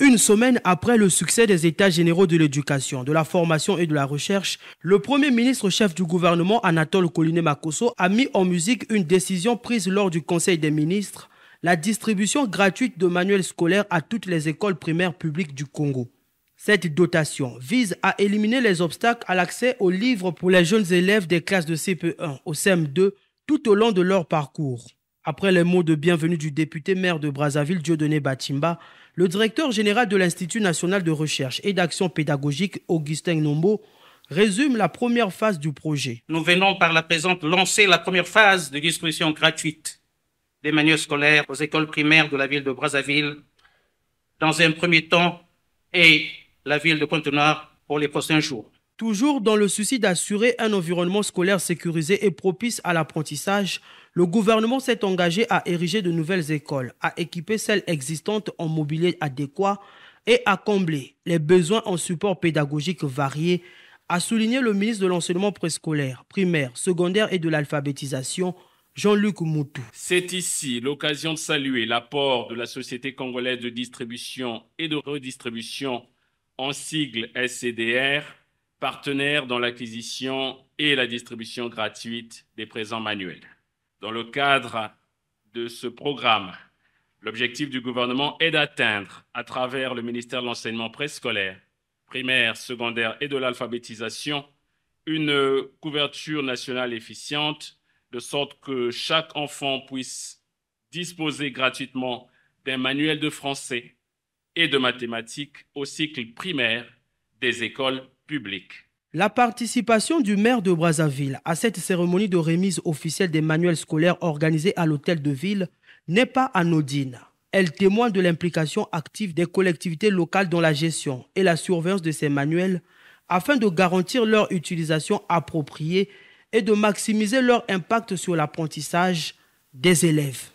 Une semaine après le succès des États généraux de l'éducation, de la formation et de la recherche, le Premier ministre chef du gouvernement Anatole Koliné Makoso, a mis en musique une décision prise lors du Conseil des ministres, la distribution gratuite de manuels scolaires à toutes les écoles primaires publiques du Congo. Cette dotation vise à éliminer les obstacles à l'accès aux livres pour les jeunes élèves des classes de CP1 au CM2 tout au long de leur parcours. Après les mots de bienvenue du député maire de Brazzaville, Dieudonné Batimba, le directeur général de l'Institut national de recherche et d'action pédagogique, Augustin Nombo, résume la première phase du projet. Nous venons par la présente lancer la première phase de distribution gratuite des manuels scolaires aux écoles primaires de la ville de Brazzaville, dans un premier temps, et la ville de Pointe-Noire pour les prochains jours. Toujours dans le souci d'assurer un environnement scolaire sécurisé et propice à l'apprentissage, le gouvernement s'est engagé à ériger de nouvelles écoles, à équiper celles existantes en mobilier adéquat et à combler les besoins en support pédagogique variés, a souligné le ministre de l'enseignement préscolaire, primaire, secondaire et de l'alphabétisation, Jean-Luc Moutou. C'est ici l'occasion de saluer l'apport de la Société congolaise de distribution et de redistribution en sigle SCDR partenaire dans l'acquisition et la distribution gratuite des présents manuels. Dans le cadre de ce programme, l'objectif du gouvernement est d'atteindre, à travers le ministère de l'enseignement préscolaire, primaire, secondaire et de l'alphabétisation, une couverture nationale efficiente, de sorte que chaque enfant puisse disposer gratuitement d'un manuel de français et de mathématiques au cycle primaire des écoles la participation du maire de Brazzaville à cette cérémonie de remise officielle des manuels scolaires organisée à l'hôtel de ville n'est pas anodine. Elle témoigne de l'implication active des collectivités locales dans la gestion et la surveillance de ces manuels afin de garantir leur utilisation appropriée et de maximiser leur impact sur l'apprentissage des élèves.